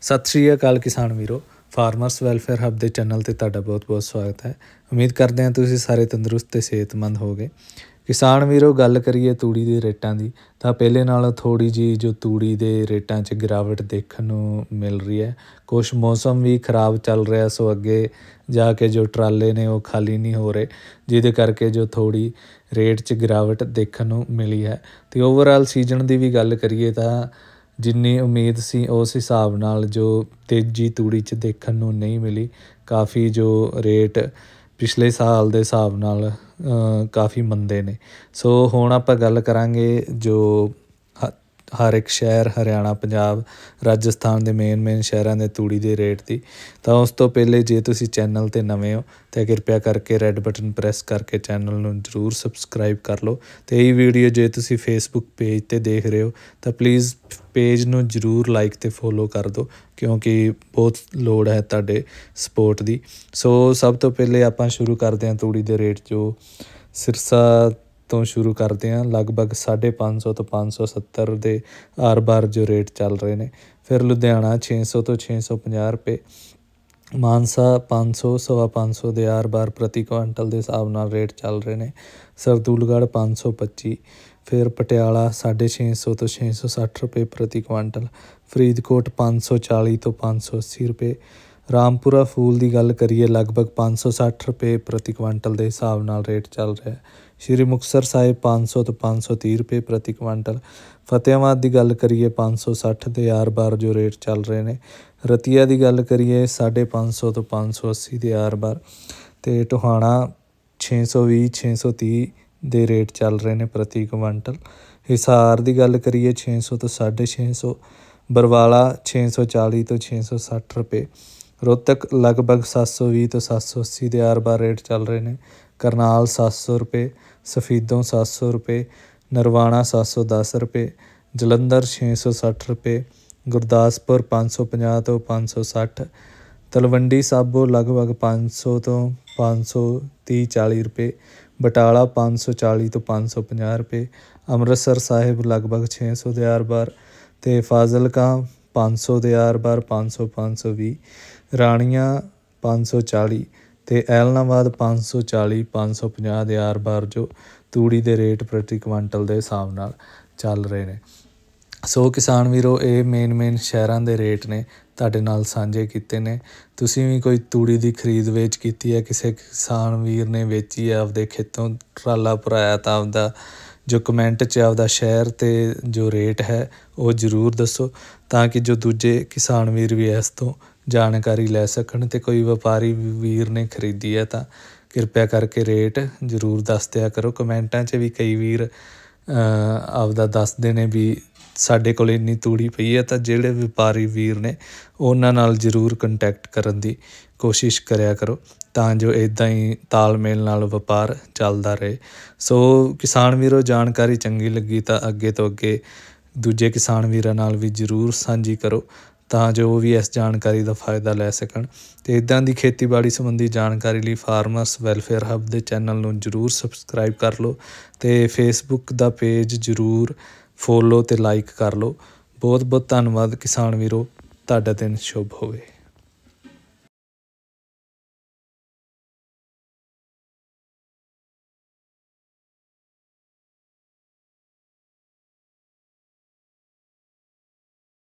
ਸਤਿ ਸ਼੍ਰੀ ਅਕਾਲ ਕਿਸਾਨ ਵੀਰੋ ਫਾਰਮਰਸ ਵੈਲਫੇਅਰ ਹਬ ਦੇ ਚੈਨਲ ਤੇ ਤੁਹਾਡਾ ਬਹੁਤ-ਬਹੁਤ ਸਵਾਗਤ ਹੈ ਉਮੀਦ ਕਰਦੇ ਹਾਂ ਤੁਸੀਂ ਸਾਰੇ ਤੰਦਰੁਸਤ ਤੇ ਸਿਹਤਮੰਦ ਹੋਗੇ ਕਿਸਾਨ ਵੀਰੋ ਗੱਲ ਕਰੀਏ ਤੂੜੀ ਦੇ ਰੇਟਾਂ ਦੀ ਤਾਂ ਪਹਿਲੇ ਨਾਲੋਂ ਥੋੜੀ ਜੀ ਜੋ ਤੂੜੀ ਦੇ ਰੇਟਾਂ 'ਚ ਗਿਰਾਵਟ ਦੇਖਣ ਨੂੰ ਮਿਲ ਰਹੀ ਹੈ ਕੁਝ ਮੌਸਮ ਵੀ ਖਰਾਬ ਚੱਲ ਰਿਹਾ ਸੋ ਅੱਗੇ ਜਾ ਕੇ ਜੋ ਟਰਾਲੇ ਨੇ ਉਹ ਖਾਲੀ ਨਹੀਂ ਹੋ ਰਹੇ ਜਿਹਦੇ ਕਰਕੇ ਜੋ ਥੋੜੀ ਰੇਟ 'ਚ ਗਿਰਾਵਟ ਦੇਖਣ ਨੂੰ ਮਿਲੀ ਹੈ ਤੇ ਓਵਰਆਲ ਸੀਜ਼ਨ ਦੀ ਵੀ ਗੱਲ ਕਰੀਏ ਤਾਂ ਜਿੰਨੀ ਉਮੀਦ ਸੀ ਉਸ ਹਿਸਾਬ ਨਾਲ ਜੋ ਤੇਜ਼ੀ ਤੂੜੀ 'ਚ ਦੇਖਣ ਨੂੰ ਨਹੀਂ ਮਿਲੀ ਕਾਫੀ ਜੋ ਰੇਟ ਪਿਛਲੇ ਸਾਲ ਦੇ ਹਿਸਾਬ ਨਾਲ ਕਾਫੀ ਮੰਦੇ ਨੇ ਸੋ ਹੁਣ ਆਪਾਂ ਗੱਲ ਕਰਾਂਗੇ ਜੋ ਹਰ ਇੱਕ ਸ਼ਹਿਰ ਹਰਿਆਣਾ ਪੰਜਾਬ ਰਾਜਸਥਾਨ ਦੇ ਮੇਨ ਮੇਨ ਸ਼ਹਿਰਾਂ ਦੇ ਤੂੜੀ ਦੇ ਰੇਟ ਦੀ ਤਾਂ ਉਸ ਤੋਂ ਪਹਿਲੇ ਜੇ ਤੁਸੀਂ ਚੈਨਲ ਤੇ ਨਵੇਂ ਹੋ ਤਾਂ ਕਿਰਪਾ ਕਰਕੇ ਰੈੱਡ ਬਟਨ ਪ੍ਰੈਸ ਕਰਕੇ ਚੈਨਲ ਨੂੰ ਜਰੂਰ ਸਬਸਕ੍ਰਾਈਬ ਕਰ ਲਓ ਤੇ ਇਹ ਵੀਡੀਓ ਜੇ ਤੁਸੀਂ ਫੇਸਬੁੱਕ ਪੇਜ ਤੇ ਦੇਖ ਰਹੇ ਹੋ ਤਾਂ ਪਲੀਜ਼ ਪੇਜ ਨੂੰ ਜਰੂਰ ਲਾਈਕ ਤੇ ਫੋਲੋ ਕਰ ਦਿਓ ਕਿਉਂਕਿ ਬਹੁਤ ਲੋੜ ਹੈ ਤੁਹਾਡੇ ਸਪੋਰਟ ਦੀ ਸੋ ਸਭ ਤੋਂ ਪਹਿਲੇ ਆਪਾਂ ਸ਼ੁਰੂ ਕਰਦੇ ਹਾਂ ਤੂੜੀ ਦੇ ਰੇਟ ਜੋ ਸਿਰਸਾ ਤੋਂ ਸ਼ੁਰੂ ਕਰਦੇ ਹਾਂ ਲਗਭਗ 550 ਤੋਂ 570 ਦੇ ਆਰ-ਬਾਰ ਜੋ ਰੇਟ ਚੱਲ ਰਹੇ ਨੇ ਫਿਰ ਲੁਧਿਆਣਾ 600 ਤੋਂ 650 ਰੁਪਏ ਮਾਨਸਾ 500 ਸਵਾ 500 ਦੇ ਆਰ-ਬਾਰ ਪ੍ਰਤੀ ਕੁਇੰਟਲ ਦੇ ਹਿਸਾਬ ਨਾਲ ਰੇਟ ਚੱਲ ਰਹੇ ਨੇ ਸਰਦੂਲਗੜ 525 ਫਿਰ ਪਟਿਆਲਾ 650 ਤੋਂ 660 ਰੁਪਏ ਪ੍ਰਤੀ ਕੁਇੰਟਲ ਫਰੀਦਕੋਟ 540 ਤੋਂ 580 ਰੁਪਏ ਰਾਮਪੁਰਾ ਫੂਲ ਦੀ ਗੱਲ ਕਰੀਏ ਲਗਭਗ 560 ਰੁਪਏ ਪ੍ਰਤੀ ਕੁਇੰਟਲ ਦੇ ਹਿਸਾਬ ਨਾਲ ਰੇਟ ਚੱਲ ਰਿਹਾ ਹੈ ਸ਼੍ਰੀ ਮੁਕਤਸਰ ਸਾਹਿਬ 500 ਤੋਂ 530 ਰੁਪਏ ਪ੍ਰਤੀ ਕੁਇੰਟਲ ਫਤਿਆਬਾਦ ਦੀ ਗੱਲ ਕਰੀਏ 560 ਦੇ ਆਰ-ਬਾਰ ਜੋ ਰੇਟ ਚੱਲ ਰਹੇ ਨੇ ਰਤੀਆ ਦੀ ਗੱਲ ਕਰੀਏ 550 ਤੋਂ 580 ਦੇ ਆਰ-ਬਾਰ ਤੇ ਟੋਹਾਣਾ 620 630 ਦੇ ਰੇਟ ਚੱਲ ਰਹੇ ਨੇ ਪ੍ਰਤੀ ਕੁਇੰਟਲ ਹਿਸਾਰ ਦੀ ਗੱਲ ਕਰੀਏ 600 ਤੋਂ 650 ਬਰਵਾਲਾ 640 ਤੋਂ 660 ਰੁਪਏ ਰੋਤਕ ਲਗਭਗ 720 ਤੋਂ 780 ਦੇ ਆਰ ਬਾਰ ਰੇਟ ਚੱਲ ਰਹੇ ਨੇ ਕਰਨਾਲ 700 ਰੁਪਏ ਸਫੀਦੋਂ 700 ਰੁਪਏ ਨਰਵਾਣਾ 710 ਰੁਪਏ ਜਲੰਧਰ 660 ਰੁਪਏ ਗੁਰਦਾਸਪੁਰ 550 ਤੋਂ 560 ਤਲਵੰਡੀ ਸਾਬੋ ਲਗਭਗ 500 ਤੋਂ 530 40 ਰੁਪਏ ਬਟਾਲਾ 540 ਤੋਂ 550 ਰੁਪਏ ਅੰਮ੍ਰਿਤਸਰ ਸਾਹਿਬ ਲਗਭਗ 600 ਦੇ ਆਰ-ਬਾਰ ਤੇ ਫਾਜ਼ਿਲਕਾ 500 ਦੇ ਆਰ-ਬਾਰ 500 520 ਰਾਣੀਆਂ 540 ਤੇ ਐਲਨਾਬਾਦ 540 550 ਦੇ ਆਰ-ਬਾਰ ਜੋ ਤੂੜੀ ਦੇ ਰੇਟ ਪ੍ਰਤੀ ਕੁਇੰਟਲ ਦੇ ਹਿਸਾਬ ਨਾਲ ਚੱਲ ਰਹੇ ਨੇ ਸੋ ਕਿਸਾਨ ਵੀਰੋ ਇਹ ਮੇਨ ਮੇਨ ਸ਼ਹਿਰਾਂ ਦੇ ਰੇਟ ਨੇ ਤੁਹਾਡੇ ਨਾਲ ਸਾਂਝੇ ਕੀਤੇ ਨੇ ਤੁਸੀਂ ਵੀ ਕੋਈ ਤੂੜੀ ਦੀ ਖਰੀਦ ਵੇਚ ਕੀਤੀ ਹੈ ਕਿਸੇ ਕਿਸਾਨ ਵੀਰ ਨੇ ਵੇਚੀ ਹੈ ਆਪਦੇ ਖੇਤੋਂ ਟਰਾਲਾ ਭਰਾਇਆ ਤਾਂ ਆਪਦਾ ਜੋ ਕਮੈਂਟ 'ਚ ਆਪਦਾ ਸ਼ਹਿਰ ਤੇ ਜੋ ਰੇਟ ਹੈ ਉਹ ਜ਼ਰੂਰ ਦੱਸੋ ਤਾਂ ਕਿ ਜੋ ਦੂਜੇ ਕਿਸਾਨ ਵੀਰ ਵੀ ਇਸ ਤੋਂ ਜਾਣਕਾਰੀ ਲੈ ਸਕਣ ਤੇ ਕੋਈ ਵਪਾਰੀ ਵੀਰ ਨੇ ਖਰੀਦੀ ਹੈ ਤਾਂ ਕਿਰਪਾ ਕਰਕੇ ਰੇਟ ਜ਼ਰੂਰ ਦੱਸ ਦਿਆ ਕਰੋ ਕਮੈਂਟਾਂ 'ਚ ਵੀ ਕਈ ਵੀਰ ਆਪਦਾ ਦੱਸਦੇ ਨੇ ਵੀ ਸਾਡੇ ਕੋਲ ਇੰਨੀ ਤੂੜੀ ਪਈ ਹੈ ਤਾਂ ਜਿਹੜੇ ਵਪਾਰੀ ਵੀਰ ਨੇ ਉਹਨਾਂ ਨਾਲ ਜ਼ਰੂਰ ਕੰਟੈਕਟ ਕਰਨ ਦੀ ਕੋਸ਼ਿਸ਼ ਕਰਿਆ ਕਰੋ ਤਾਂ ਜੋ ਇਦਾਂ ਹੀ ਤਾਲਮੇਲ ਨਾਲ ਵਪਾਰ ਚੱਲਦਾ ਰਹੇ ਸੋ ਕਿਸਾਨ ਵੀਰੋ ਜਾਣਕਾਰੀ ਚੰਗੀ ਲੱਗੀ ਤਾਂ ਅੱਗੇ ਤੋਂ ਅੱਗੇ ਦੂਜੇ ਕਿਸਾਨ ਵੀਰਾਂ ਨਾਲ ਵੀ ਜ਼ਰੂਰ ਸਾਂਝੀ ਕਰੋ ਤਾਂ ਜੋ ਉਹ ਵੀ ਇਸ ਜਾਣਕਾਰੀ ਦਾ ਫਾਇਦਾ ਲੈ ਸਕਣ ਤੇ ਇਦਾਂ ਦੀ ਖੇਤੀਬਾੜੀ ਸੰਬੰਧੀ ਜਾਣਕਾਰੀ ਲਈ ਫਾਰਮਰਸ ਵੈਲਫੇਅਰ ਹੱਬ ਦੇ ਚੈਨਲ ਨੂੰ ਜਰੂਰ ਸਬਸਕ੍ਰਾਈਬ ਕਰ ਲਓ ਤੇ ਫੇਸਬੁੱਕ ਦਾ ਪੇਜ ਜਰੂਰ ਫੋਲੋ ਤੇ ਲਾਈਕ ਕਰ ਲਓ ਬਹੁਤ ਬਹੁਤ ਧੰਨਵਾਦ ਕਿਸਾਨ ਵੀਰੋ ਤੁਹਾਡਾ ਦਿਨ ਸ਼ੁਭ ਹੋਵੇ